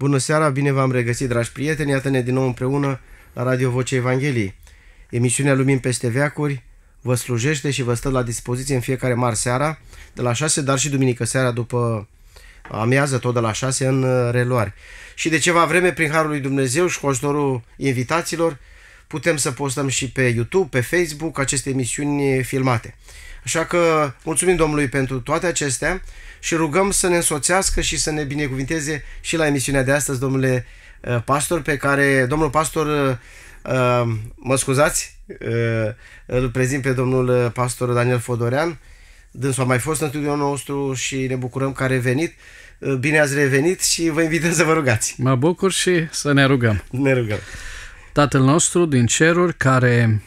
Bună seara, bine v-am regăsit, dragi prieteni, iată-ne din nou împreună la Radio Vocea Evangheliei. Emisiunea Lumini peste veacuri vă slujește și vă stă la dispoziție în fiecare mar seara, de la 6, dar și duminică seara după amiază, tot de la 6 în uh, reluare. Și de ceva vreme, prin Harul lui Dumnezeu și cu ajutorul invitaților, putem să postăm și pe YouTube, pe Facebook aceste emisiuni filmate. Așa că mulțumim Domnului pentru toate acestea și rugăm să ne însoțească și să ne binecuvinteze și la emisiunea de astăzi, domnule uh, pastor, pe care domnul pastor, uh, uh, mă scuzați, îl prezint pe domnul pastor Daniel Fodorean. Dânsul a mai fost în studiul nostru și ne bucurăm că a revenit. Bine ați revenit și vă invităm să vă rugați. Mă bucur și să ne rugăm. Ne rugăm. Tatăl nostru din ceruri care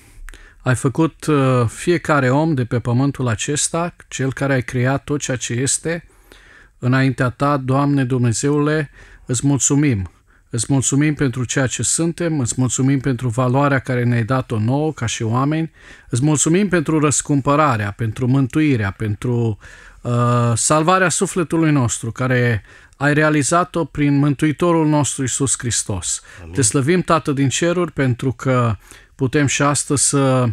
ai făcut uh, fiecare om de pe pământul acesta, cel care ai creat tot ceea ce este, înaintea ta, Doamne Dumnezeule, îți mulțumim. Îți mulțumim pentru ceea ce suntem, îți mulțumim pentru valoarea care ne-ai dat-o nouă ca și oameni, îți mulțumim pentru răscumpărarea, pentru mântuirea, pentru uh, salvarea sufletului nostru care ai realizat-o prin Mântuitorul nostru Isus Hristos. Amin. Te slăvim, Tată, din ceruri, pentru că putem și astăzi să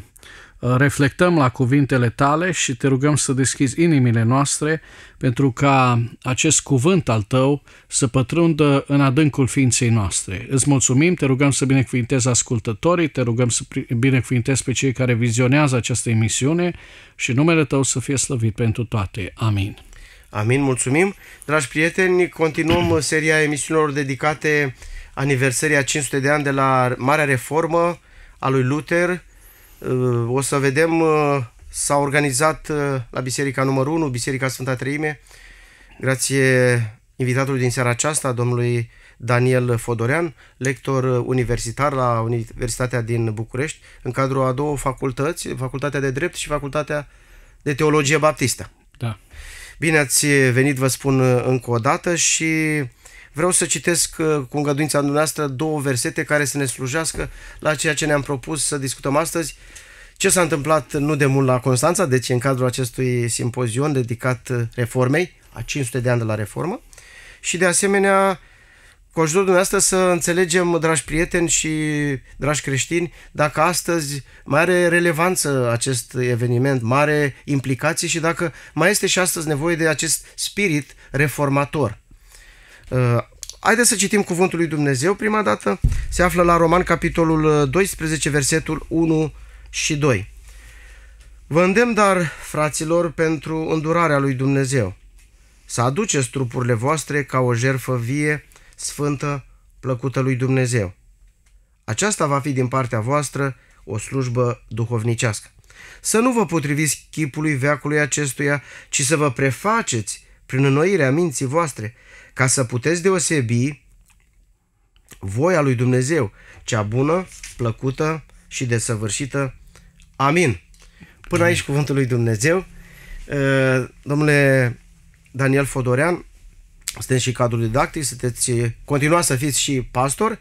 uh, reflectăm la cuvintele tale și te rugăm să deschizi inimile noastre pentru ca acest cuvânt al tău să pătrundă în adâncul ființei noastre. Îți mulțumim, te rugăm să binecuvintezi ascultătorii, te rugăm să binecuvintezi pe cei care vizionează această emisiune și numele tău să fie slăvit pentru toate. Amin. Amin, mulțumim. Dragi prieteni, continuăm seria emisiunilor dedicate aniversării a 500 de ani de la Marea Reformă a lui Luther. Uh, o să vedem, uh, s-a organizat uh, la Biserica numărul 1, Biserica Sfânta Treime, grație invitatului din seara aceasta, domnului Daniel Fodorean, lector universitar la Universitatea din București, în cadrul a două facultăți, Facultatea de Drept și Facultatea de Teologie Baptistă. Da. Bine ați venit, vă spun uh, încă o dată și vreau să citesc uh, cu îngăduința dumneavoastră două versete care să ne slujească la ceea ce ne-am propus să discutăm astăzi. Ce s-a întâmplat nu de mult la Constanța, deci în cadrul acestui simpozion dedicat uh, reformei, a 500 de ani de la reformă, și de asemenea cu ajutorul dumneavoastră să înțelegem, dragi prieteni și dragi creștini, dacă astăzi mai are relevanță acest eveniment, mare implicații și dacă mai este și astăzi nevoie de acest spirit reformator. Uh, haideți să citim cuvântul lui Dumnezeu. Prima dată se află la Roman, capitolul 12, uh, versetul 1 și 2. Vă îndemn, dar, fraților, pentru îndurarea lui Dumnezeu, să aduceți trupurile voastre ca o jerfă vie, sfântă, plăcută lui Dumnezeu. Aceasta va fi din partea voastră o slujbă duhovnicească. Să nu vă potriviți chipului veacului acestuia, ci să vă prefaceți prin înnoirea minții voastre, ca să puteți deosebi voia lui Dumnezeu, cea bună, plăcută și desăvârșită. Amin. Până aici cuvântul lui Dumnezeu. Domnule Daniel Fodorean, sunteți și cadru didactic, sunteți, continuați să fiți și pastor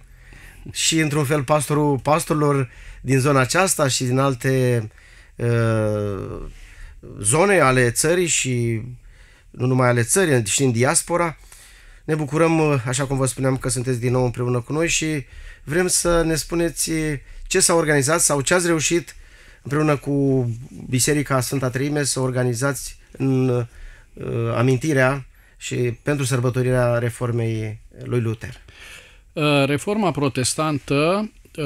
și într-un fel pastorul pastorilor din zona aceasta și din alte uh, zone ale țării și nu numai ale țării, și în diaspora. Ne bucurăm, așa cum vă spuneam, că sunteți din nou împreună cu noi și vrem să ne spuneți ce s-a organizat sau ce ați reușit împreună cu Biserica Sfânta Treime să organizați în uh, amintirea și pentru sărbătorirea reformei lui Luther? Uh, reforma protestantă uh,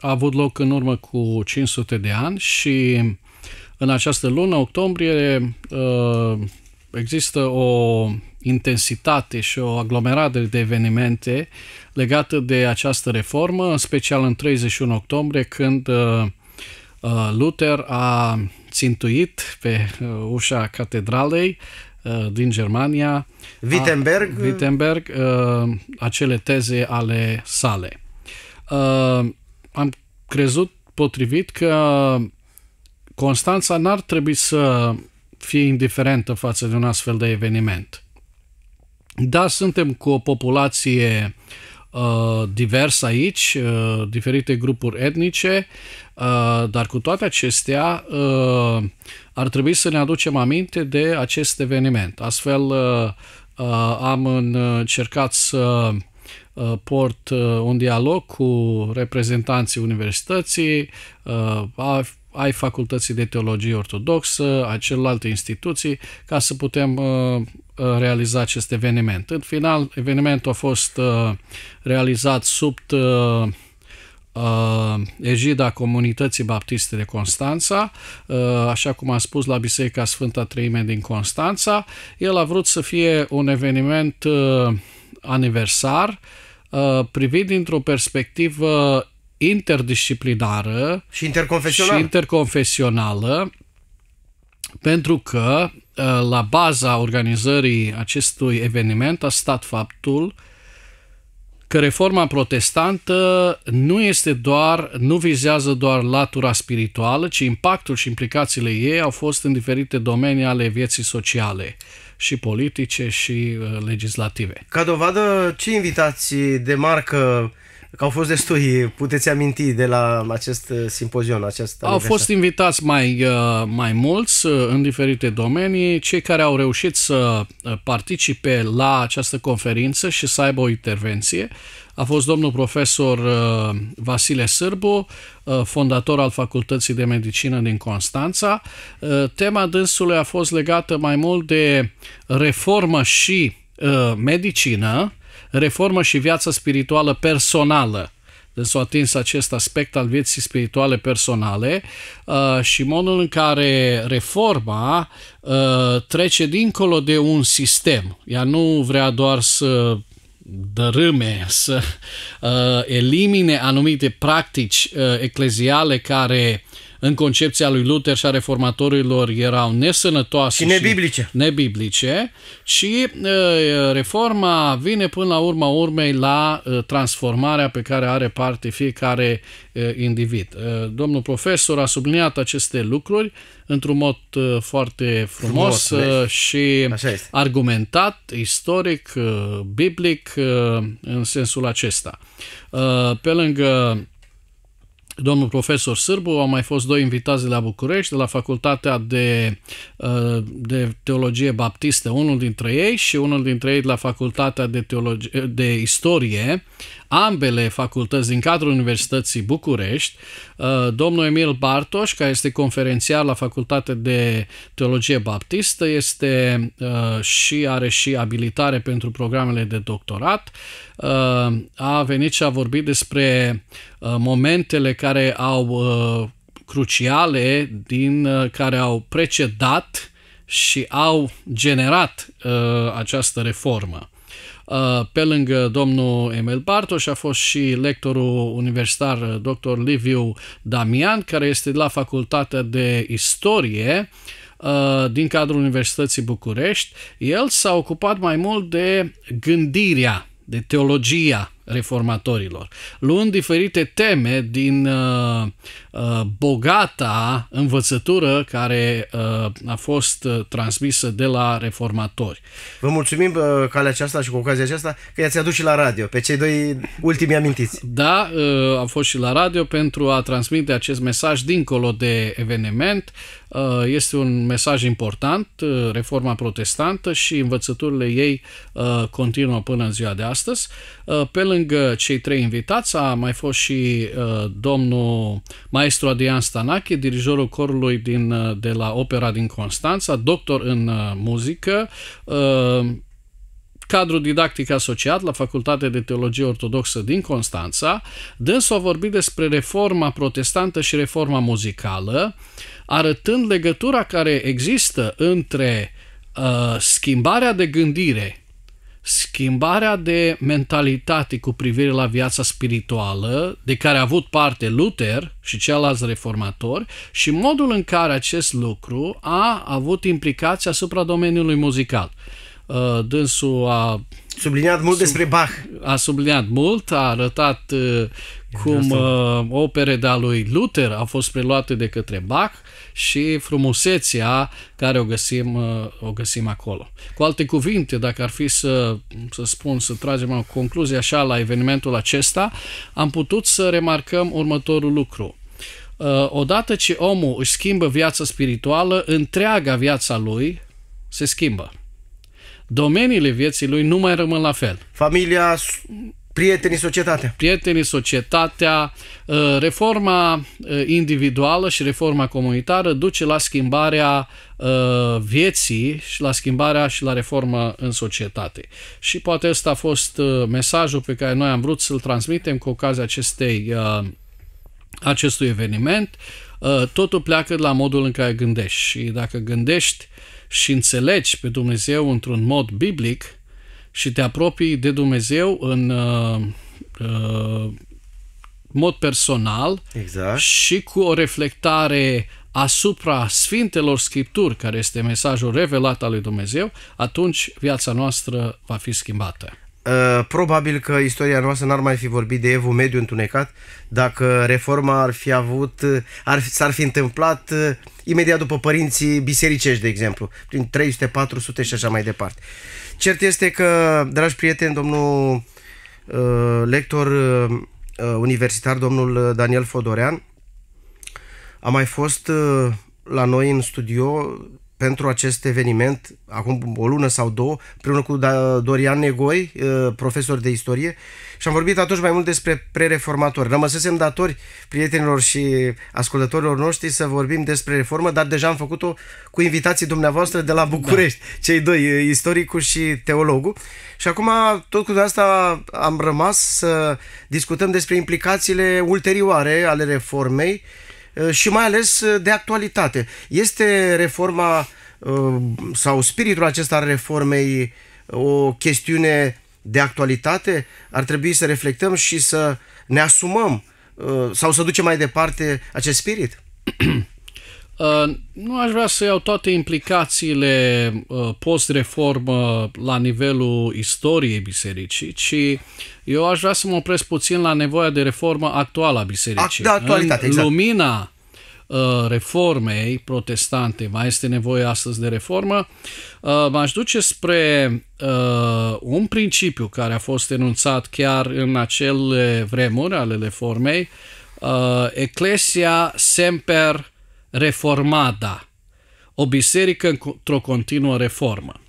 a avut loc în urmă cu 500 de ani și în această lună, octombrie, uh, există o intensitate și o aglomerare de evenimente legată de această reformă, în special în 31 octombrie, când Luther a țintuit pe ușa catedralei Uh, din Germania. Wittenberg? A, Wittenberg, uh, acele teze ale sale. Uh, am crezut potrivit că Constanța n-ar trebui să fie indiferentă față de un astfel de eveniment. Da, suntem cu o populație Uh, divers aici, uh, diferite grupuri etnice, uh, dar cu toate acestea ar trebui să ne aducem aminte de acest eveniment. Astfel am încercat să port un dialog cu reprezentanții universității, ai facultății de teologie ortodoxă, a celorlalte instituții, ca să putem Uh, realiza acest eveniment. În final, evenimentul a fost uh, realizat sub uh, egida Comunității Baptiste de Constanța, așa cum am spus la Biserica Sfânta Treime din Constanța. El a vrut să fie un eveniment aniversar privit dintr-o perspectivă interdisciplinară și interconfesională, și interconfesională pentru că Eh, la baza organizării acestui eveniment a stat faptul că reforma protestantă nu este doar, nu vizează doar latura spirituală, ci impactul și implicațiile ei au fost în diferite domenii ale vieții sociale și politice și eh, legislative. Ca dovadă, ce invitații de marcă Că au fost destui, puteți aminti de la acest uh, simpozion, acest Au fost invitați mai, uh, mai mulți uh, în diferite domenii, cei care au reușit să participe la această conferință și să aibă o intervenție. A fost domnul profesor Vasile Sârbu, fondator al Facultății de Medicină din Constanța. Tema dânsului a fost legată mai mult de reformă și medicină, uh, reformă și viața spirituală personală. Deci s-a atins acest aspect al vieții spirituale personale uh, și modul în care reforma uh, trece dincolo de un sistem. Ea nu vrea doar să dărâme, să uh, elimine anumite practici ecleziale care în concepția lui Luther și a reformatorilor erau nesănătoase și nebiblice, și, nebiblice, și uh, reforma vine până la urma urmei la uh, transformarea pe care are parte fiecare uh, individ. Domnul profesor a subliniat aceste lucruri într-un mod foarte frumos, frumos și argumentat, istoric, biblic, în sensul acesta. Pe lângă domnul profesor Sârbu, au mai fost doi invitați de la București, de la Facultatea de, uh, de Teologie Baptistă, unul dintre ei și unul dintre ei de la Facultatea de, Teologie, de Istorie ambele facultăți din cadrul Universității București. Uh, domnul Emil Bartoș, care este conferențiar la Facultatea de Teologie Baptistă, este uh, și are și abilitare pentru programele de doctorat. Uh, a venit și a vorbit despre momentele care au cruciale din care au precedat și au generat uh, această reformă. Uh, pe lângă domnul Emil Bartoș a fost și lectorul universitar uh, dr. Liviu Damian, care este la facultatea de istorie uh, din cadrul Universității București. El s-a ocupat mai mult de gândirea, de teologia reformatorilor, luând diferite teme din uh, uh, bogata învățătură care uh, a fost uh, transmisă de la reformatori. Vă mulțumim uh, calea aceasta și cu ocazia aceasta că i-ați adus și la radio, pe cei doi ultimi amintiți. Da, uh, a fost și la radio pentru a transmite acest mesaj dincolo de eveniment. Uh, este un mesaj important, uh, reforma protestantă și învățăturile ei uh, continuă până în ziua de astăzi. Uh, pe lângă lângă cei trei invitați a mai fost și uh, domnul maestru Adrian Stanache, dirijorul corului din, uh, de la Opera din Constanța, doctor în uh, muzică, uh, cadru didactic asociat la Facultatea de Teologie Ortodoxă din Constanța. Dânsul a vorbit despre reforma protestantă și reforma muzicală, arătând legătura care există între uh, schimbarea de gândire schimbarea de mentalitate cu privire la viața spirituală de care a avut parte Luther și ceilalți reformatori și modul în care acest lucru a avut implicații asupra domeniului muzical. Uh, dânsul a subliniat mult sub, despre Bach. A subliniat mult, a arătat uh, cum uh, opere de-a lui Luther au fost preluate de către Bach și frumusețea care o găsim, uh, o găsim acolo. Cu alte cuvinte, dacă ar fi să, să spun, să tragem o concluzie așa la evenimentul acesta, am putut să remarcăm următorul lucru uh, odată ce omul își schimbă viața spirituală, întreaga viața lui se schimbă. Domeniile vieții lui nu mai rămân la fel. Familia, Prietenii, societatea. Prietenii, societatea. Ă, reforma ă, individuală și reforma comunitară duce la schimbarea ă, vieții și la schimbarea și la reforma în societate. Și poate ăsta a fost mesajul pe care noi am vrut să-l transmitem cu ocazia acestei, acestui eveniment. Totul pleacă de la modul în care gândești și dacă gândești și înțelegi pe Dumnezeu într-un mod biblic, și te apropii de Dumnezeu în uh, uh, mod personal exact. și cu o reflectare asupra Sfintelor Scripturi, care este mesajul revelat al lui Dumnezeu, atunci viața noastră va fi schimbată. Uh, probabil că istoria noastră n-ar mai fi vorbit de Evul Mediu Întunecat dacă reforma ar fi avut, uh, ar, s-ar fi întâmplat uh, imediat după părinții bisericești, de exemplu, prin 300, 400 și așa mai departe. Cert este că, dragi prieteni, domnul uh, lector uh, uh universitar, domnul uh, Daniel Fodorean, a mai fost uh, la noi în studio pentru acest eveniment, acum o lună sau două, împreună cu da- Dorian Negoi, uh, profesor de istorie, și am vorbit atunci mai mult despre prereformatori. Rămăsesem datori prietenilor și ascultătorilor noștri să vorbim despre reformă, dar deja am făcut-o cu invitații dumneavoastră de la da. București, da. cei doi, uh, istoricul și teologul. Și acum, tot cu asta am rămas să discutăm despre implicațiile ulterioare ale reformei, Eh, și mai ales eh, de actualitate. Este reforma eh, sau spiritul acesta al reformei o chestiune de actualitate? Ar trebui să reflectăm și să ne asumăm sau să ducem mai departe acest spirit? Uh, nu aș vrea să iau toate implicațiile uh, post-reformă la nivelul istoriei bisericii, ci eu aș vrea să mă opresc puțin la nevoia de reformă actuală a bisericii. Da, actualitate, exact. Lumina uh, reformei protestante, mai este nevoie astăzi de reformă, m-aș duce spre un principiu care a fost enunțat chiar în acele vremuri ale reformei, Eclesia semper reformada, o biserică într-o continuă reformă.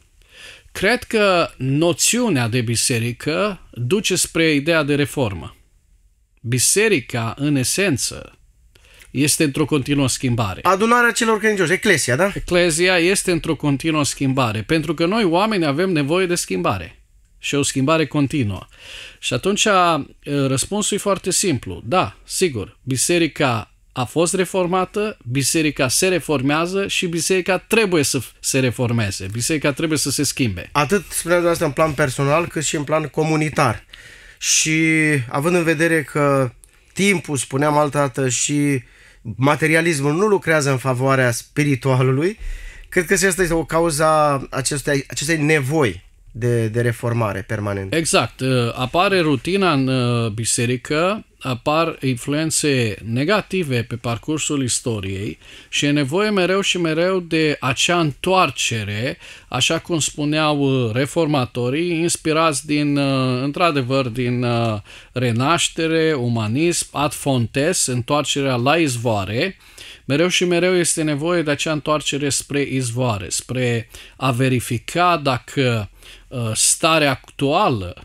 Cred că noțiunea de biserică duce spre ideea de reformă. Biserica, în esență, este într-o continuă schimbare. Adunarea celor credincioși, Eclesia, da? Eclesia este într-o continuă schimbare, pentru că noi oameni avem nevoie de schimbare și o schimbare continuă. Și atunci uh, răspunsul e foarte simplu. Da, sigur, biserica a fost reformată, biserica se reformează și biserica trebuie să se reformeze, biserica trebuie să se schimbe. Atât spuneați asta în plan personal, cât și în plan comunitar. Și având în vedere că timpul, spuneam altădată, și materialismul nu lucrează în favoarea spiritualului, cred că asta este o cauza acestei, acestei nevoi de, de reformare permanentă. Exact. Uh, apare rutina în uh, biserică apar influențe negative pe parcursul istoriei și e nevoie mereu și mereu de acea întoarcere, așa cum spuneau uh, reformatorii, inspirați din, uh, într-adevăr, din uh, renaștere, umanism, ad fontes, întoarcerea la izvoare, mereu și mereu este nevoie de acea întoarcere spre izvoare, spre a verifica dacă starea actuală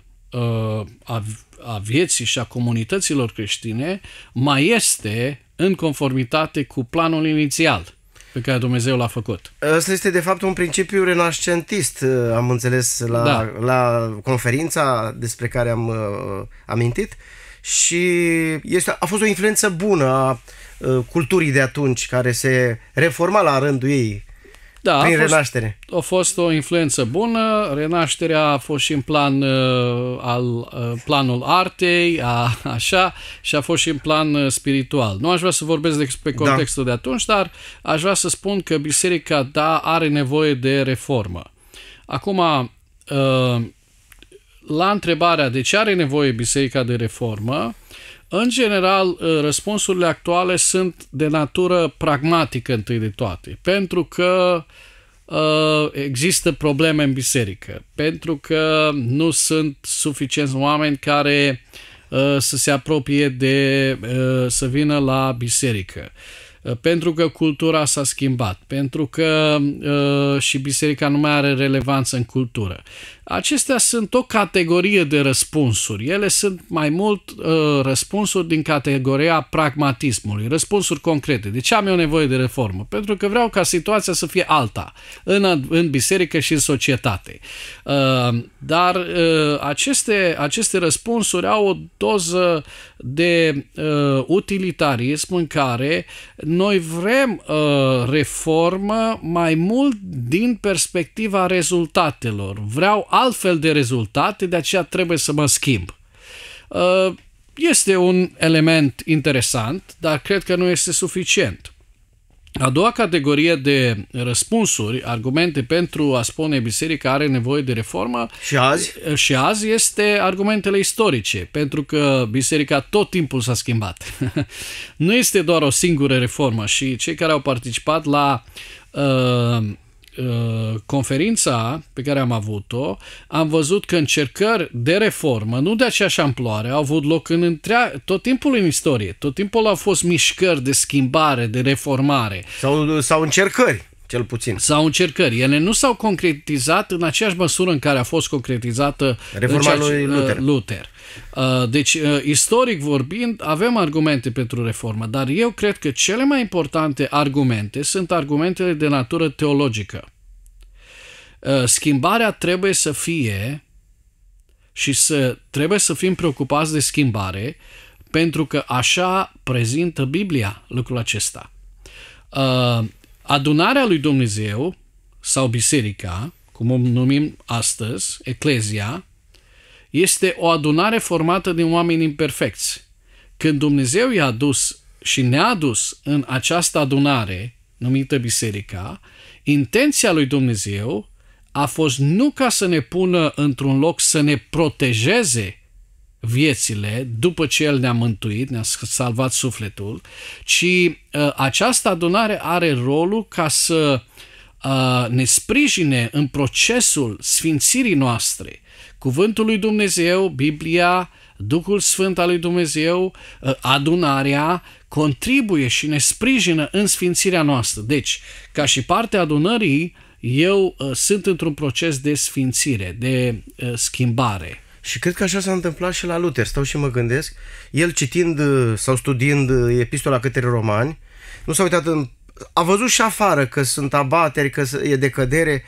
a a vieții și a comunităților creștine mai este în conformitate cu planul inițial pe care Dumnezeu l-a făcut. Asta este de fapt un principiu renascentist, uh, am înțeles la, da. la conferința despre care am uh, amintit și este, a fost o influență bună a uh, culturii de atunci care se reforma la rândul ei da, prin a fost, renaștere. A fost o influență bună, renașterea a fost și în plan uh, al uh, planul artei, a, așa, și a fost și în plan uh, spiritual. Nu aș vrea să vorbesc despre da. contextul da. de atunci, dar aș vrea să spun că biserica, da, are nevoie de reformă. Acum, uh, la întrebarea de ce are nevoie biserica de reformă, în general, ă, răspunsurile actuale sunt de natură pragmatică întâi de toate, pentru că ă, există probleme în biserică, pentru că nu sunt suficienți oameni care ă, să se apropie de, să vină la biserică pentru că cultura s-a schimbat, pentru că și biserica nu mai are relevanță în cultură. Acestea sunt o categorie de răspunsuri. Ele sunt mai mult uh, răspunsuri din categoria pragmatismului, răspunsuri concrete. De ce am eu nevoie de reformă? Pentru că vreau ca situația să fie alta în, în biserică și în societate. Uh, dar uh, aceste, aceste răspunsuri au o doză de uh, utilitarism în care noi vrem uh, reformă mai mult din perspectiva rezultatelor. Vreau altfel de rezultate, de aceea trebuie să mă schimb. Uh, este un element interesant, dar cred că nu este suficient. A doua categorie de răspunsuri, argumente pentru a spune biserica are nevoie de reformă și azi? Uh, și azi este argumentele istorice, pentru că biserica tot timpul s-a schimbat. nu este doar o singură reformă și cei care au participat la uh, Uh, conferința pe care am avut-o, am văzut că încercări de reformă, nu de aceeași amploare, au avut loc în întrea, tot timpul în istorie. Tot timpul au fost mișcări de schimbare, de reformare. Sau, sau încercări cel puțin. Sau încercări. Ele nu s-au concretizat în aceeași măsură în care a fost concretizată reforma lui uh, Luther. Luther. Uh, deci, uh, istoric vorbind, avem argumente pentru reformă, dar eu cred că cele mai importante argumente sunt argumentele de natură teologică. Schimbarea trebuie să fie și să trebuie să fim preocupați de schimbare, pentru că așa prezintă Biblia lucrul acesta adunarea lui Dumnezeu sau biserica, cum o numim astăzi, eclezia, este o adunare formată din oameni imperfecți. Când Dumnezeu i-a dus și ne-a dus în această adunare, numită biserica, intenția lui Dumnezeu a fost nu ca să ne pună într-un loc să ne protejeze viețile după ce El ne-a mântuit, ne-a salvat sufletul, ci uh, această adunare are rolul ca să uh, ne sprijine în procesul sfințirii noastre. Cuvântul lui Dumnezeu, Biblia, Duhul Sfânt al lui Dumnezeu, uh, adunarea, contribuie și ne sprijină în sfințirea noastră. Deci, ca și parte adunării, eu sunt într-un proces de sfințire, de schimbare. Și cred că așa s-a întâmplat și la Luther. Stau și mă gândesc, el citind uh, sau studiind uh, epistola către romani, nu s-a uitat în... A văzut și afară că sunt abateri, că e decădere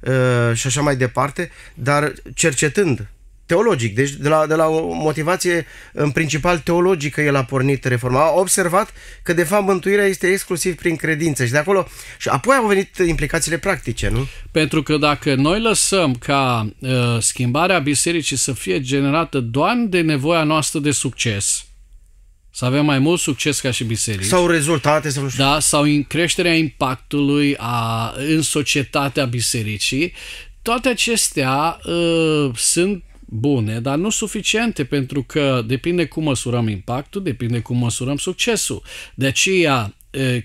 uh, și așa mai departe, dar cercetând teologic, deci de la, de la o motivație în principal teologică el a pornit reforma. A observat că de fapt mântuirea este exclusiv prin credință și de acolo și apoi au venit implicațiile practice, nu? Pentru că dacă noi lăsăm ca uh, schimbarea bisericii să fie generată doar de nevoia noastră de succes, să avem mai mult succes ca și biserică. Sau rezultate, sau nu știu. Da, sau în creșterea impactului a, în societatea bisericii, toate acestea uh, sunt bune, dar nu suficiente, pentru că depinde cum măsurăm impactul, depinde cum măsurăm succesul. De aceea,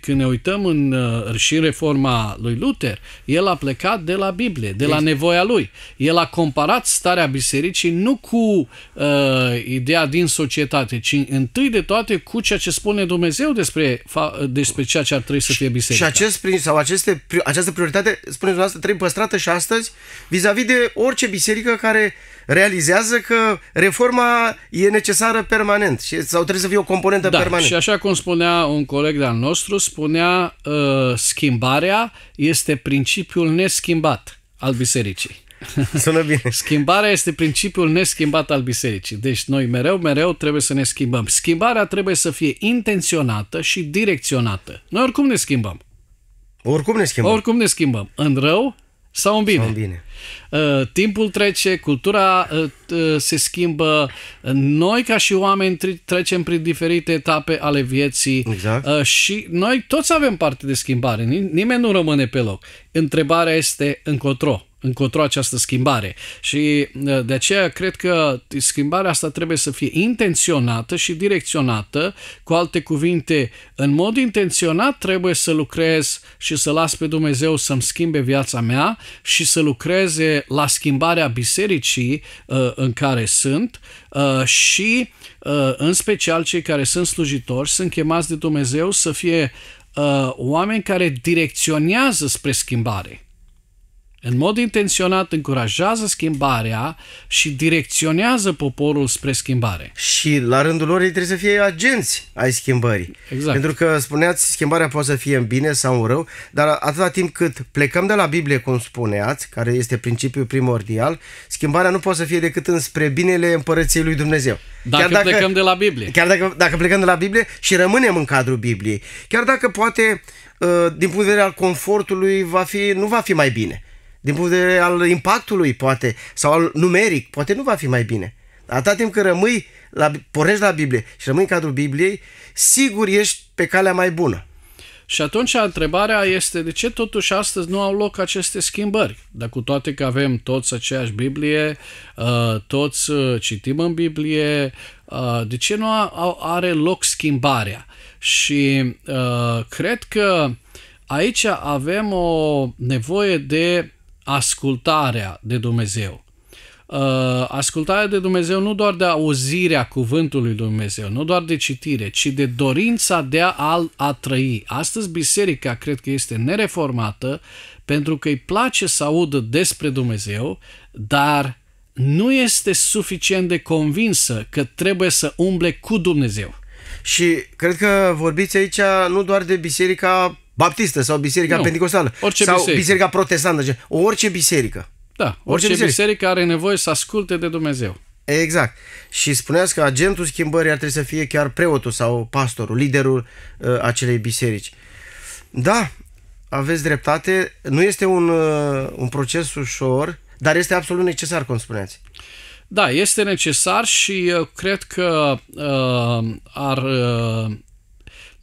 când ne uităm în, și în reforma lui Luther, el a plecat de la Biblie, de la nevoia lui. El a comparat starea bisericii nu cu uh, ideea din societate, ci întâi de toate cu ceea ce spune Dumnezeu despre, despre ceea ce ar trebui să fie biserica. Și acest, sau aceste, această prioritate, spuneți dumneavoastră, trebuie păstrată și astăzi vis-a-vis de orice biserică care realizează că reforma e necesară permanent și, sau trebuie să fie o componentă da, permanentă. Și așa cum spunea un coleg de-al nostru, spunea uh, schimbarea este principiul neschimbat al bisericii. Sună bine. Schimbarea este principiul neschimbat al bisericii. Deci noi mereu, mereu trebuie să ne schimbăm. Schimbarea trebuie să fie intenționată și direcționată. Noi oricum ne schimbăm. Oricum ne schimbăm. Oricum ne schimbăm. În rău sau în bine. Sau în bine. Uh, timpul trece, cultura uh, uh, se schimbă, noi ca și oameni trecem prin diferite etape ale vieții exact. Uh, și noi toți avem parte de schimbare, Nim- nimeni nu rămâne pe loc. Întrebarea este încotro încotro această schimbare. Și uh, de aceea cred că schimbarea asta trebuie să fie intenționată și direcționată. Cu alte cuvinte, în mod intenționat trebuie să lucrez și să las pe Dumnezeu să-mi schimbe viața mea și să lucreze la schimbarea bisericii uh, în care sunt uh, și în special cei care sunt slujitori sunt chemați de Dumnezeu să fie oameni care direcționează spre schimbare în mod intenționat încurajează schimbarea și direcționează poporul spre schimbare. Și la rândul lor ei trebuie să fie agenți ai schimbării. Exact. Pentru că spuneați, schimbarea poate să fie în bine sau în rău, dar atâta timp cât plecăm de la Biblie, cum spuneați, care este principiul primordial, schimbarea nu poate să fie decât înspre binele împărăției lui Dumnezeu. Dacă, chiar dacă plecăm de la Biblie. Chiar dacă, dacă plecăm de la Biblie și rămânem în cadrul Bibliei. Chiar dacă poate uh, din punct de vedere al confortului va fi, nu va fi mai bine din punct de vedere al impactului, poate, sau al numeric, poate nu va fi mai bine. Atâta timp cât rămâi, la, pornești la Biblie și rămâi în cadrul Bibliei, sigur ești pe calea mai bună. Și atunci întrebarea este de ce totuși astăzi nu au loc aceste schimbări? Dar cu toate că avem toți aceeași Biblie, uh, toți uh, citim în Biblie, uh, de ce nu are loc schimbarea? Și cred că aici avem o nevoie de ascultarea de Dumnezeu. Uh, ascultarea de Dumnezeu nu doar de auzirea cuvântului Dumnezeu, nu doar de citire, ci de dorința de a, a trăi. Astăzi biserica cred că este nereformată pentru că îi place să audă despre Dumnezeu, dar nu este suficient de convinsă că trebuie să umble cu Dumnezeu. Și cred că vorbiți aici nu doar de biserica baptistă sau biserica nu, pentecostală orice sau biserică. biserica protestantă, orice biserică. Da, orice, orice biserică. biserică are nevoie să asculte de Dumnezeu. Exact. Și spuneați că agentul schimbării ar trebui să fie chiar preotul sau pastorul, liderul uh, acelei biserici. Da, aveți dreptate. Nu este un, uh, un proces ușor, dar este absolut necesar, cum spuneați. Da, este necesar și eu uh, cred că uh, ar uh,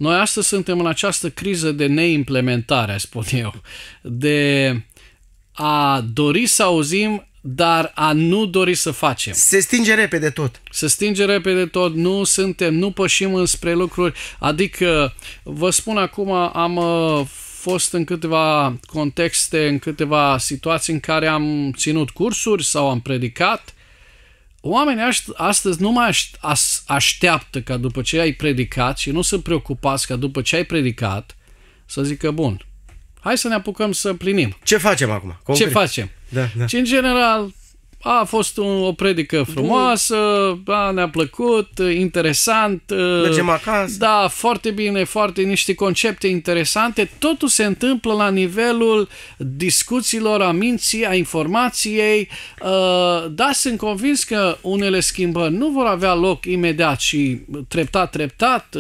noi astăzi suntem în această criză de neimplementare, spun eu, de a dori să auzim, dar a nu dori să facem. Se stinge repede tot. Se stinge repede tot, nu suntem, nu pășim înspre lucruri. Adică, vă spun acum, am uh, fost în câteva contexte, în câteva situații în care am ținut cursuri sau am predicat oamenii astăzi nu mai așteaptă ca după ce ai predicat și nu sunt preocupați ca după ce ai predicat să zică, bun, hai să ne apucăm să plinim. Ce facem acum? Concret? Ce facem? Da, da. Și în general, a fost un, o predică frumoasă, a, ne-a plăcut, interesant. Mergem acasă. Da, foarte bine, foarte niște concepte interesante. Totul se întâmplă la nivelul discuțiilor, a minții, a informației. Da, sunt convins că unele schimbări nu vor avea loc imediat și treptat, treptat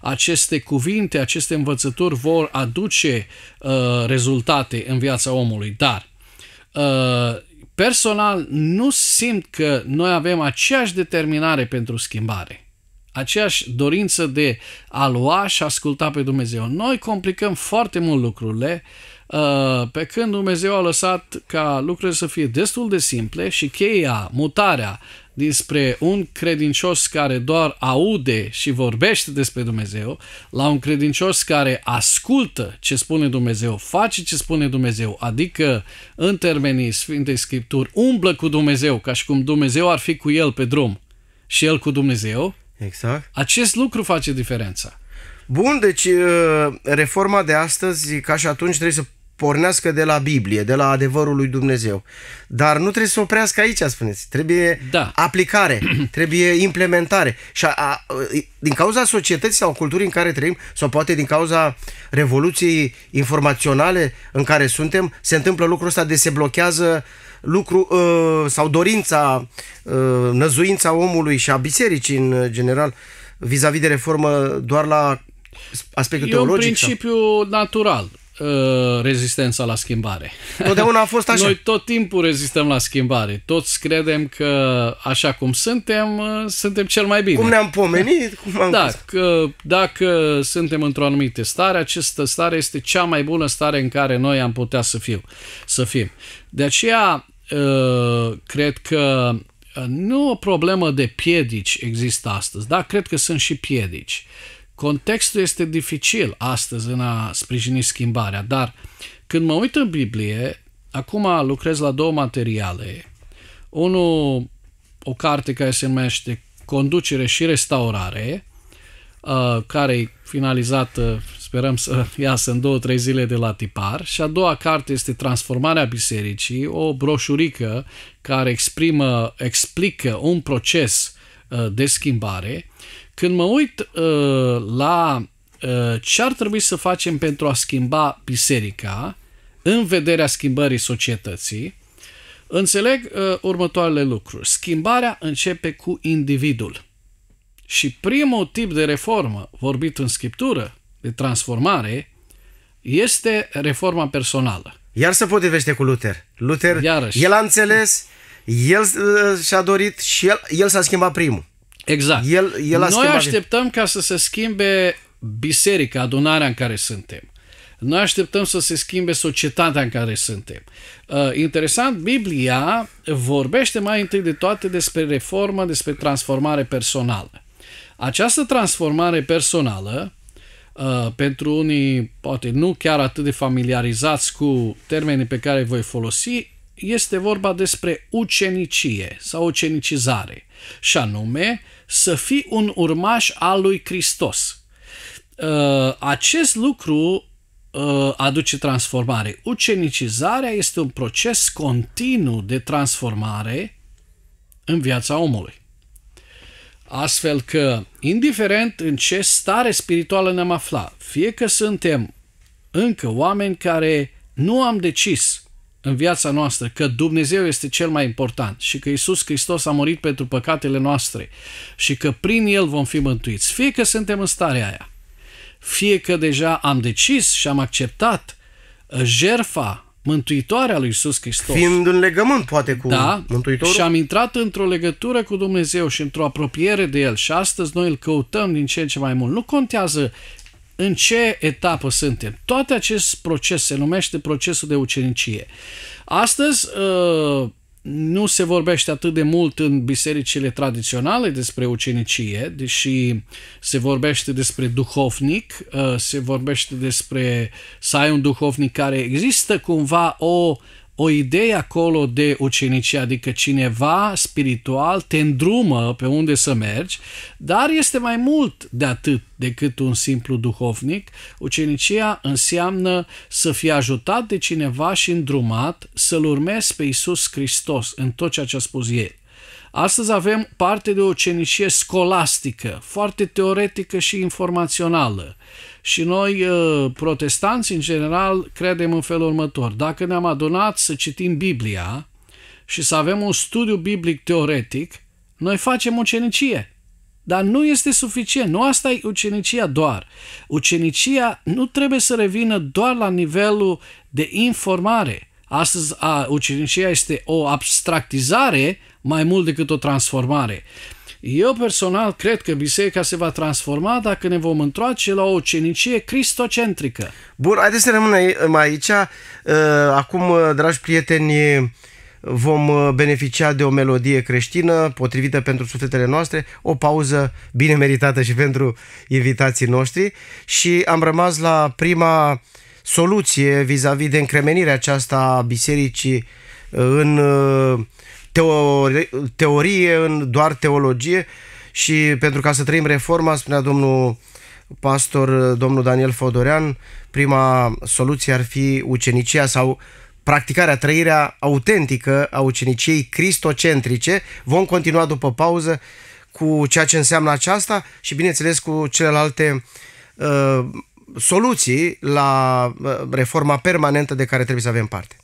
aceste cuvinte, aceste învățături vor aduce rezultate în viața omului. Dar personal nu simt că noi avem aceeași determinare pentru schimbare, aceeași dorință de a lua și asculta pe Dumnezeu. Noi complicăm foarte mult lucrurile, Uh, pe când Dumnezeu a lăsat ca lucrurile să fie destul de simple și cheia, mutarea dinspre un credincios care doar aude și vorbește despre Dumnezeu, la un credincios care ascultă ce spune Dumnezeu, face ce spune Dumnezeu, adică în termenii Sfintei Scripturi, umblă cu Dumnezeu, ca și cum Dumnezeu ar fi cu el pe drum și el cu Dumnezeu, exact. acest lucru face diferența. Bun, deci uh, reforma de astăzi, ca și atunci, trebuie să pornească de la Biblie, de la adevărul lui Dumnezeu. Dar nu trebuie să oprească aici, spuneți. Trebuie da. aplicare, trebuie implementare. Și a, a, din cauza societății sau culturii în care trăim, sau poate din cauza revoluției informaționale în care suntem, se întâmplă lucrul ăsta de se blochează lucru ă, sau dorința, ă, năzuința omului și a bisericii în general vis-a-vis de reformă doar la aspectul e teologic. E un principiu sau? natural. Uh, rezistența la schimbare. Totdeauna a fost așa. Noi tot timpul rezistăm la schimbare. Toți credem că așa cum suntem, uh, suntem cel mai bine. Cum ne-am pomenit, cum am da, că, Dacă suntem într-o anumită stare, această stare este cea mai bună stare în care noi am putea să, fiu, să fim. De aceea, uh, cred că nu o problemă de piedici există astăzi, da? Cred că sunt și piedici. Contextul este dificil astăzi în a sprijini schimbarea, dar când mă uit în Biblie, acum lucrez la două materiale. Unul, o carte care se numește Conducere și restaurare, uh, care e finalizată, sperăm să iasă în două, trei zile de la tipar. Și a doua carte este Transformarea Bisericii, o broșurică care exprimă, explică un proces uh, de schimbare când mă uit uh, la uh, ce ar trebui să facem pentru a schimba biserica în vederea schimbării societății, înțeleg uh, următoarele lucruri. Schimbarea începe cu individul. Și primul tip de reformă vorbit în scriptură, de transformare, este reforma personală. Iar se potrivește cu Luther. Luther, Iarăși. el a înțeles, el uh, și-a dorit și el, el s-a schimbat primul. Exact. El, el Noi schimbat... așteptăm ca să se schimbe biserica, adunarea în care suntem. Noi așteptăm să se schimbe societatea în care suntem. Uh, interesant, Biblia vorbește mai întâi de toate despre reformă, despre transformare personală. Această transformare personală, uh, pentru unii poate nu chiar atât de familiarizați cu termenii pe care voi folosi, este vorba despre ucenicie sau ucenicizare. Și anume, să fii un urmaș al lui Hristos. Uh, acest lucru uh, aduce transformare. Ucenicizarea este un proces continuu de transformare în viața omului. Astfel că, indiferent în ce stare spirituală ne-am aflat, fie că suntem încă oameni care nu am decis în viața noastră că Dumnezeu este cel mai important și că Isus Hristos a murit pentru păcatele noastre și că prin El vom fi mântuiți, fie că suntem în starea aia, fie că deja am decis și am acceptat uh, jerfa mântuitoare a lui Isus Hristos. Fiind în legământ, poate, cu da, Mântuitorul. Și am intrat într-o legătură cu Dumnezeu și într-o apropiere de El și astăzi noi îl căutăm din ce în ce mai mult. Nu contează în ce etapă suntem? Toate acest proces se numește procesul de ucenicie. Astăzi uh, nu se vorbește atât de mult în bisericile tradiționale despre ucenicie, deși se vorbește despre duhovnic, uh, se vorbește despre să ai un duhovnic care există cumva o o idee acolo de ucenicie, adică cineva spiritual te îndrumă pe unde să mergi, dar este mai mult de atât decât un simplu duhovnic. Ucenicia înseamnă să fii ajutat de cineva și îndrumat să-L urmezi pe Isus Hristos în tot ceea ce a spus El. Astăzi avem parte de o cenicie scolastică, foarte teoretică și informațională. Și noi, uh, protestanți, în general, credem în felul următor. Dacă ne-am adunat să citim Biblia și să avem un studiu biblic teoretic, noi facem ucenicie. Dar nu este suficient, nu asta e ucenicia doar. Ucenicia nu trebuie să revină doar la nivelul de informare. Astăzi a, ucenicia este o abstractizare mai mult decât o transformare. Eu personal cred că biserica se va transforma dacă ne vom întoarce la o cenicie cristocentrică. Bun, haideți să rămânem aici. Uh, acum, uh, dragi prieteni, vom uh, beneficia de o melodie creștină potrivită pentru sufletele noastre, o pauză bine meritată și pentru invitații noștri și am rămas la prima soluție vis-a-vis de încremenirea aceasta a bisericii în teori, teorie, în doar teologie și pentru ca să trăim reforma, spunea domnul pastor, domnul Daniel Fodorean, prima soluție ar fi ucenicia sau practicarea, trăirea autentică a uceniciei cristocentrice. Vom continua după pauză cu ceea ce înseamnă aceasta și, bineînțeles, cu celelalte uh, soluții la uh, reforma permanentă de care trebuie să avem parte.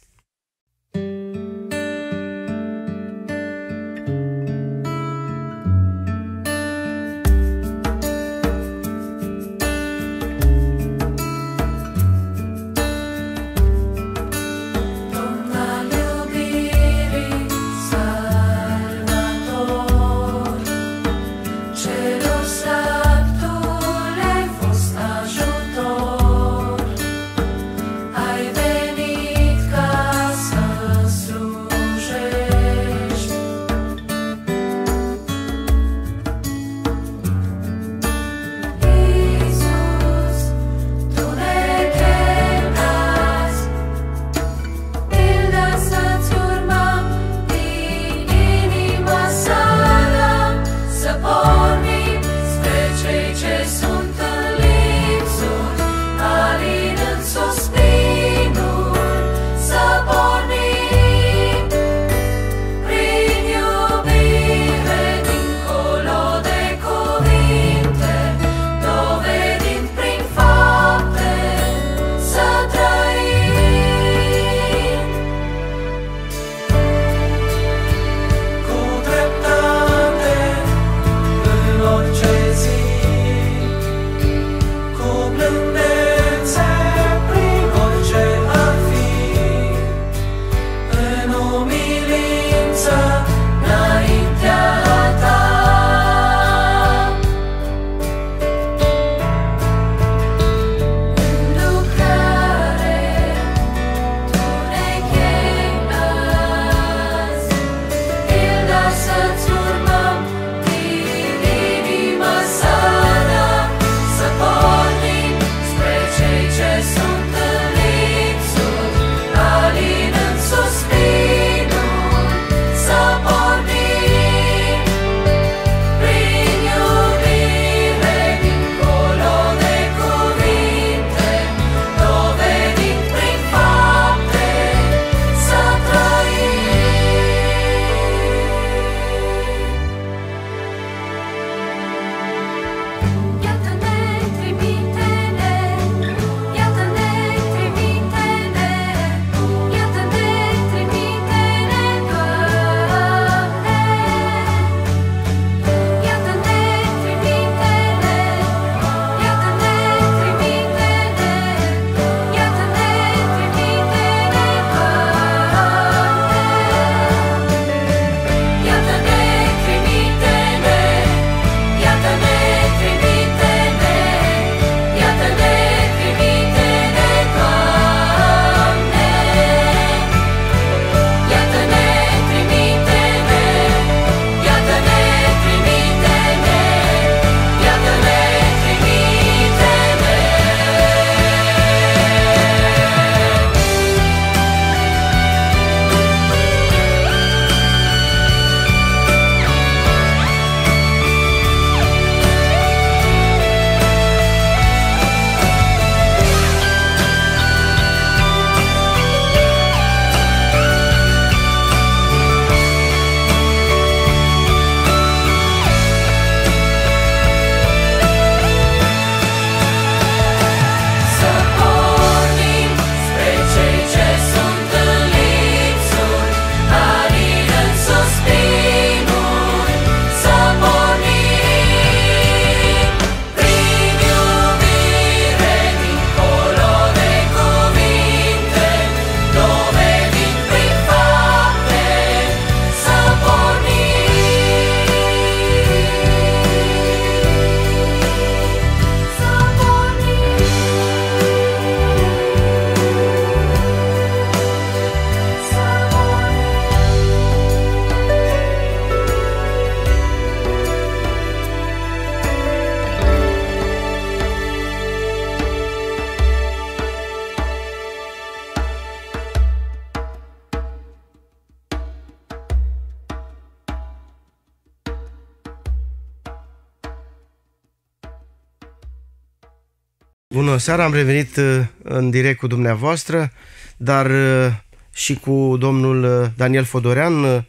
Bună seara, am revenit uh, în direct cu dumneavoastră, dar uh, și cu domnul uh, Daniel Fodorean,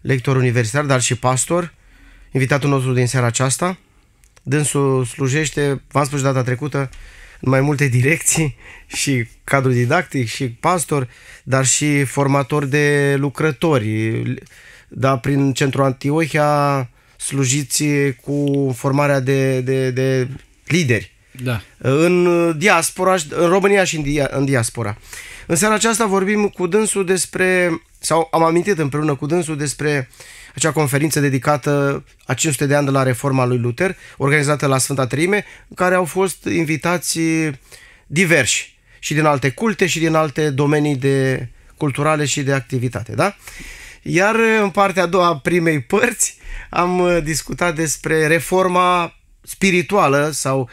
lector universitar, dar și pastor, invitatul nostru din seara aceasta. Dânsul slujește, v-am spus data trecută, în mai multe direcții și cadru didactic și pastor, dar și formator de lucrători. Dar prin centru Antiohia slujiți cu formarea de, de, de lideri da. în uh, diaspora, în România și în, dia, în diaspora. În seara aceasta vorbim cu dânsul despre, sau am amintit împreună cu dânsul despre acea conferință dedicată a 500 de ani de la reforma lui Luther, organizată la Sfânta Trime, în care au fost invitați diversi și din alte culte și din alte domenii de culturale și de activitate, da? Iar în partea a doua a primei părți am uh, discutat despre reforma spirituală sau uh,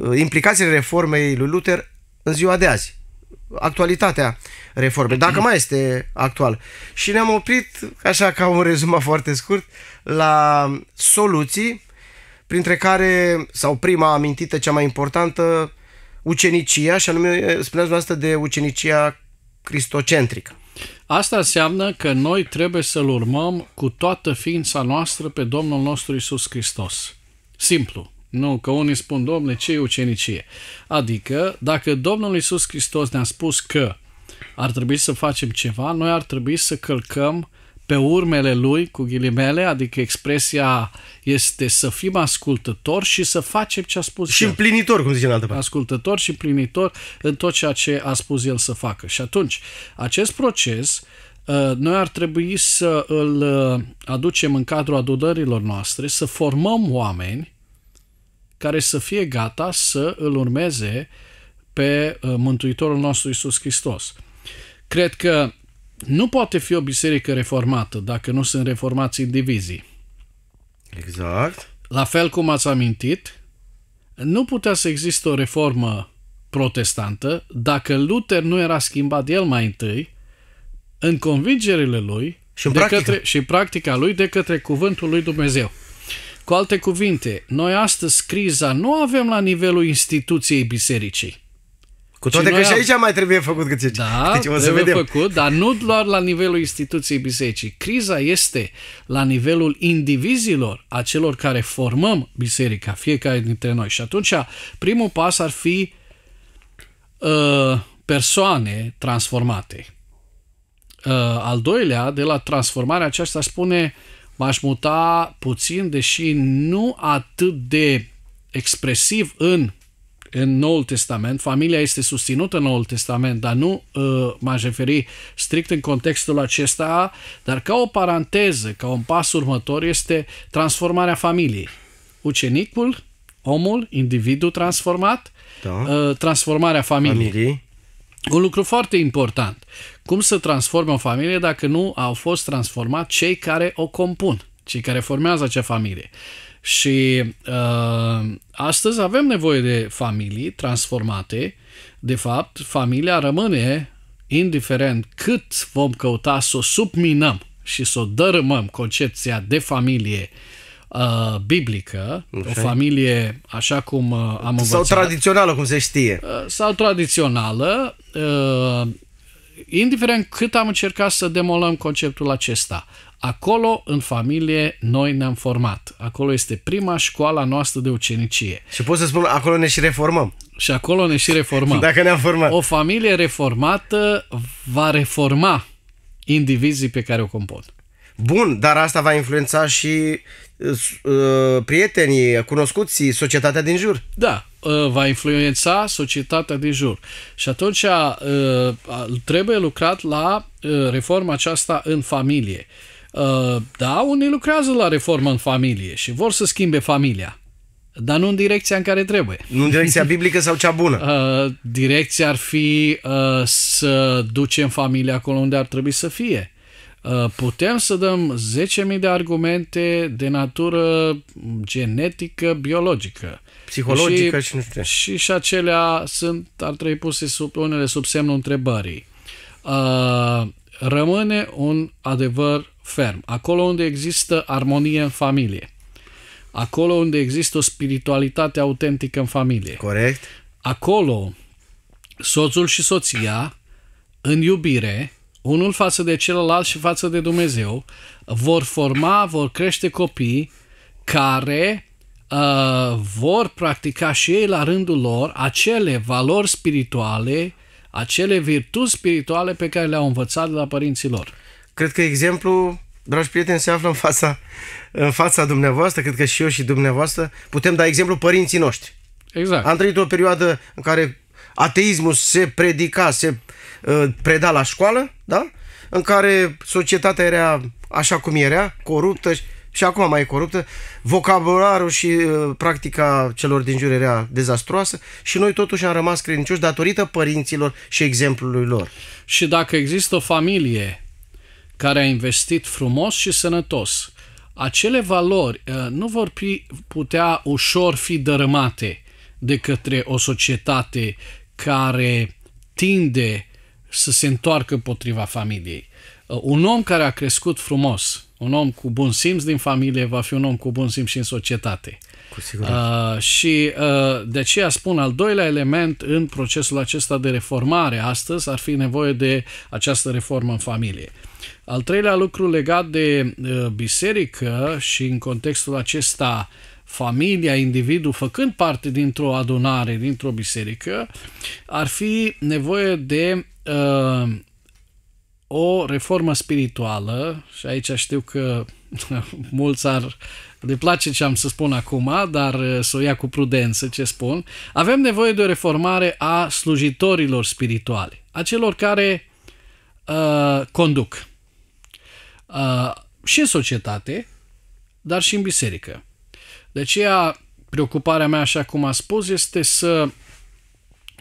Uh, implicațiile reformei lui Luther în ziua de azi, actualitatea reformei, dacă mai este actual. Și ne-am oprit, așa ca un rezumat foarte scurt, la soluții, printre care, sau prima amintită, cea mai importantă, ucenicia, și anume, spuneați dumneavoastră de ucenicia cristocentrică. Asta înseamnă că noi trebuie să-L urmăm cu toată ființa noastră pe Domnul nostru Isus Hristos. Simplu. Nu, că unii spun, domne, ce e ucenicie? Adică, dacă Domnul Iisus Hristos ne-a spus că ar trebui să facem ceva, noi ar trebui să călcăm pe urmele lui, cu ghilimele, adică expresia este să fim ascultători și să facem ce a spus și el. Și împlinitor, cum zice în altă parte. Ascultător și împlinitor în tot ceea ce a spus el să facă. Și atunci, acest proces ă, noi ar trebui să îl ă, aducem în cadrul adunărilor noastre, să formăm oameni care să fie gata să îl urmeze pe uh, Mântuitorul nostru Isus Hristos. Cred că nu poate fi o biserică reformată dacă nu sunt reformați indivizii. Exact. La fel cum ați amintit, nu putea să existe o reformă protestantă dacă Luther nu era schimbat el mai întâi în convingerile lui și în de către, și practica lui de către cuvântul lui Dumnezeu. Cu alte cuvinte, noi astăzi criza nu avem la nivelul instituției bisericii. Cu toate că și aici am... mai trebuie făcut câte Da, câte deci trebuie să vedem. făcut, dar nu doar la nivelul instituției bisericii. Criza este la nivelul indivizilor, a celor care formăm biserica, fiecare dintre noi. Și atunci, primul pas ar fi uh, persoane transformate. Uh, al doilea, de la transformarea aceasta, spune uh, m-aș muta puțin, deși nu atât de expresiv în, în Noul Testament. Familia este susținută în Noul Testament, dar nu uh, m-aș referi strict în contextul acesta, dar ca o paranteză, ca un pas următor, este transformarea familiei. Ucenicul, omul, individul transformat, da. uh, transformarea familiei. Familie. Un lucru foarte important. Cum să transforme o familie dacă nu au fost transformați cei care o compun, cei care formează acea familie. Și uh, astăzi avem nevoie de familii transformate. De fapt, familia rămâne, indiferent cât vom căuta să o subminăm și să o dărâmăm, concepția de familie uh, uh, biblică, așa. o familie așa cum uh, am învățat. Sau tradițională, cum se știe. Uh, sau tradițională, uh, indiferent cât am încercat să demolăm conceptul acesta. Acolo, în familie, noi ne-am format. Acolo este prima școală noastră de ucenicie. Și pot să spun, acolo ne și reformăm. Și acolo ne și reformăm. Dacă ne-am format. O familie reformată va reforma indivizii pe care o compun. Bun, dar asta va influența și Uh, prietenii, cunoscuții, societatea din jur. Da, uh, va influența societatea din jur. Și atunci uh, trebuie lucrat la reforma aceasta în familie. Da, unii lucrează la reformă în familie și vor să schimbe familia. Dar nu în direcția în care trebuie. Nu în direcția biblică sau cea bună. Direcția ar fi să ducem familia acolo unde ar trebui să fie Uh, putem să dăm 10.000 de argumente de natură genetică, biologică. Psihologică și, și nu știu. Și, și acelea sunt, ar trebui puse sub, unele sub semnul întrebării. Uh, rămâne un adevăr ferm. Acolo unde există armonie în familie. Acolo unde există o spiritualitate autentică în familie. Corect. Acolo soțul și soția, în iubire, unul față de celălalt și față de Dumnezeu, vor forma, vor crește copii care uh, vor practica și ei la rândul lor acele valori spirituale, acele virtuți spirituale pe care le-au învățat de la părinții lor. Cred că exemplu, dragi prieteni, se află în fața, în fața dumneavoastră, cred că și eu și dumneavoastră putem da exemplu părinții noștri. Exact. Am trăit o perioadă în care ateismul se predica, se uh, Uh, preda la școală, da? în care societatea era așa cum era, coruptă și acum mai e coruptă, vocabularul și uh, practica celor din jur era dezastroasă și noi totuși am rămas credincioși datorită părinților și exemplului lor. Și dacă există o familie care a investit frumos și sănătos, acele valori uh, nu vor fi, putea ușor fi dărâmate de către o societate care tinde să se întoarcă potriva familiei. Uh, un om care a crescut frumos, un om cu bun simț din familie, va fi un om cu bun simț și în societate. Cu siguranță. Uh, și uh, de aceea spun, al doilea element în procesul acesta de reformare astăzi ar fi nevoie de această reformă în familie. Al treilea lucru legat de uh, biserică și în contextul acesta familia, individul, făcând parte dintr-o adunare, dintr-o biserică, ar fi nevoie de uh, o reformă spirituală, și aici știu că mulți ar le place ce am să spun acum, dar eh, să o ia cu prudență ce spun, avem nevoie de o reformare a slujitorilor spirituale, a celor care uh, conduc uh, și în societate, dar și în biserică. De aceea, preocuparea mea, așa cum a spus, este să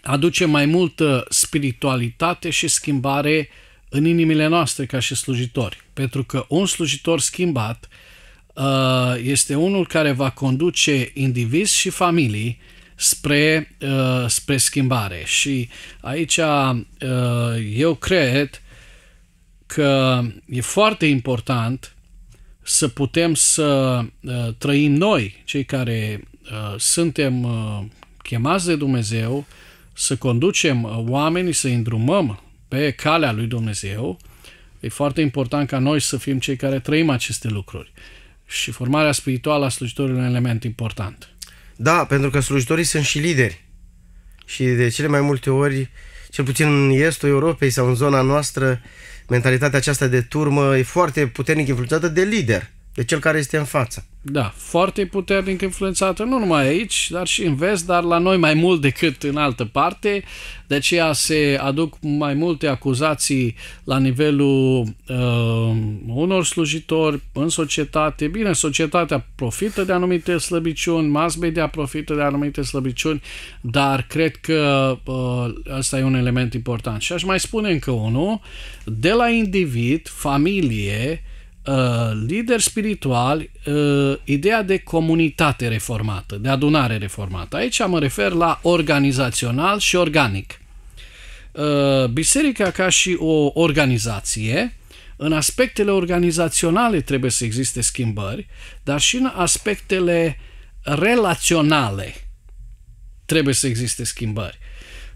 aduce mai multă spiritualitate și schimbare în inimile noastre ca și slujitori. Pentru că un slujitor schimbat uh, este unul care va conduce indivizi și familii spre, uh, spre schimbare. Și aici uh, eu cred că e foarte important să putem să trăim noi, cei care suntem chemați de Dumnezeu, să conducem uh, oamenii, să îndrumăm pe calea lui Dumnezeu, e foarte important ca noi să fim cei care trăim aceste lucruri. Și formarea spirituală a slujitorilor e un element important. Da, pentru că slujitorii sunt și lideri. Și de cele mai multe ori, cel puțin în estul Europei sau în zona noastră, mentalitatea aceasta de turmă e foarte puternic influențată de lider de cel care este în față. Da, foarte puternic influențată, nu numai aici, dar și în vest, dar la noi mai mult decât în altă parte. De aceea se aduc mai multe acuzații la nivelul uh, unor slujitori în societate. Bine, societatea profită de anumite slăbiciuni, mass media profită de anumite slăbiciuni, dar cred că uh, ăsta e un element important. Și aș mai spune încă unul, de la individ, familie, Uh, lideri spirituali uh, ideea de comunitate reformată, de adunare reformată. Aici mă refer la organizațional și organic. Uh, biserica ca și o organizație, în aspectele organizaționale trebuie să existe schimbări, dar și în aspectele relaționale trebuie să existe schimbări.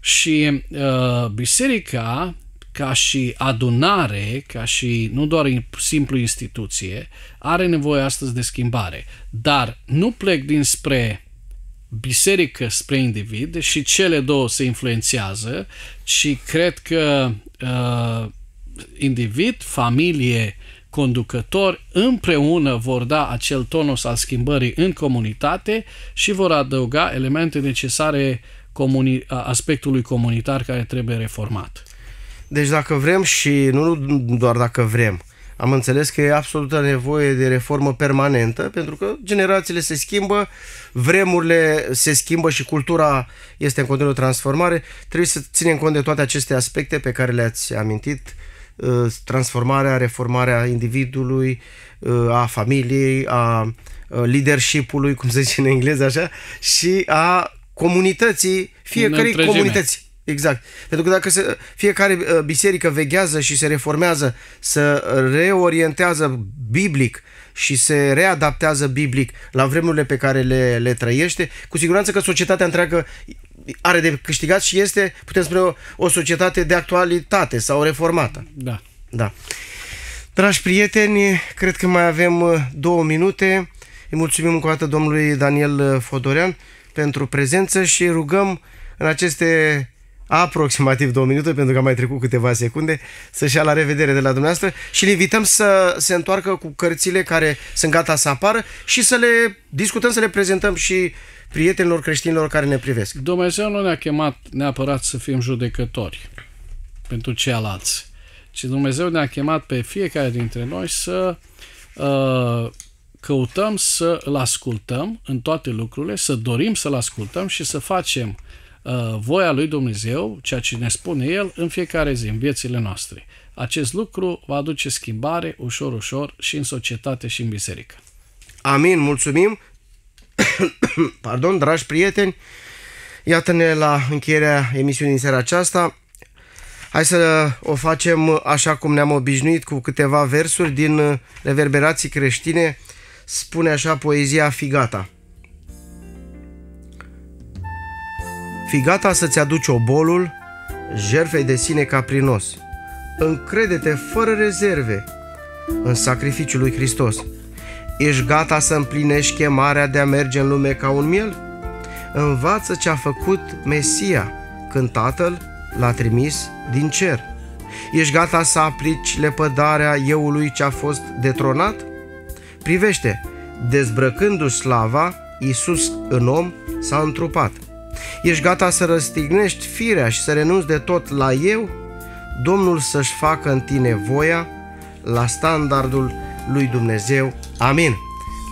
Și uh, biserica ca și adunare, ca și nu doar simplu instituție, are nevoie astăzi de schimbare. Dar nu plec dinspre biserică spre individ și cele două se influențează și cred că uh, individ, familie, conducători împreună vor da acel tonus al schimbării în comunitate și vor adăuga elemente necesare comuni- aspectului comunitar care trebuie reformat. Deci dacă vrem și nu doar dacă vrem, am înțeles că e absolută nevoie de reformă permanentă, pentru că generațiile se schimbă, vremurile se schimbă și cultura este în continuă transformare. Trebuie să ținem cont de toate aceste aspecte pe care le-ați amintit, uh, transformarea, reformarea individului, uh, a familiei, a uh, leadership-ului, cum se zice în engleză așa, și a comunității, fiecărei comunități. Exact. Pentru că dacă se, fiecare uh, biserică veghează și se reformează, să reorientează biblic și se readaptează biblic la vremurile pe care le, le trăiește, cu siguranță că societatea întreagă are de câștigat și este, putem spune, o, o societate de actualitate sau reformată. Da. Da. Dragi prieteni, cred că mai avem uh, două minute. Îi mulțumim încă o dată domnului Daniel uh, Fodorean pentru prezență și rugăm în aceste aproximativ două minute, pentru că am mai trecut câteva secunde, să-și ia la revedere de la dumneavoastră și le invităm să se întoarcă cu cărțile care sunt gata să apară și să le discutăm, să le prezentăm și prietenilor creștinilor care ne privesc. Dumnezeu nu ne-a chemat neapărat să fim judecători pentru ceilalți, ci Dumnezeu ne-a chemat pe fiecare dintre noi să uh, căutăm să-L ascultăm în toate lucrurile, să dorim să-L ascultăm și să facem Uh, voia lui Dumnezeu, ceea ce ne spune El în fiecare zi, în viețile noastre. Acest lucru va aduce schimbare ușor, ușor și în societate și în biserică. Amin, mulțumim! Pardon, dragi prieteni, iată-ne la încheierea emisiunii din seara aceasta. Hai să o facem așa cum ne-am obișnuit cu câteva versuri din Reverberații creștine. Spune așa poezia Figata – fi gata să-ți aduci obolul jerfei de sine caprinos. Încrede-te fără rezerve în sacrificiul lui Hristos. Ești gata să împlinești chemarea de a merge în lume ca un miel? Învață ce a făcut Mesia când Tatăl l-a trimis din cer. Ești gata să aplici lepădarea euului ce a fost detronat? Privește, dezbrăcându-și slava, Iisus în om s-a întrupat – Ești gata să răstignești firea și să renunți de tot la eu? Domnul să-și facă în tine voia la standardul lui Dumnezeu. Amin.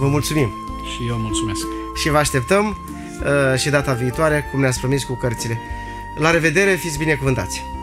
Vă mulțumim. Și eu mulțumesc. Și vă așteptăm uh, și data viitoare, cum ne-ați promis cu cărțile. La revedere, fiți binecuvântați!